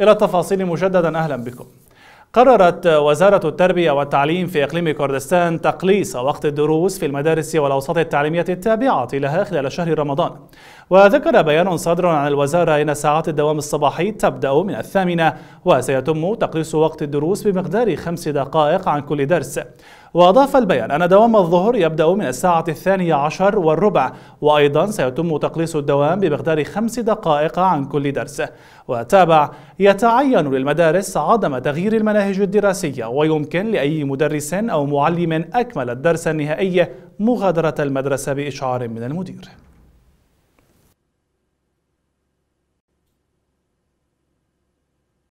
إلى التفاصيل مجددا أهلا بكم قررت وزارة التربية والتعليم في إقليم كردستان تقليص وقت الدروس في المدارس والأوساط التعليمية التابعة لها خلال شهر رمضان وذكر بيان صادر عن الوزارة أن ساعات الدوام الصباحي تبدأ من الثامنة وسيتم تقليص وقت الدروس بمقدار خمس دقائق عن كل درس وأضاف البيان أن دوام الظهر يبدأ من الساعة الثانية عشر والربع وأيضا سيتم تقليص الدوام بمقدار خمس دقائق عن كل درس وتابع يتعين للمدارس عدم تغيير المناهج الدراسية ويمكن لأي مدرس أو معلم أكمل الدرس النهائي مغادرة المدرسة بإشعار من المدير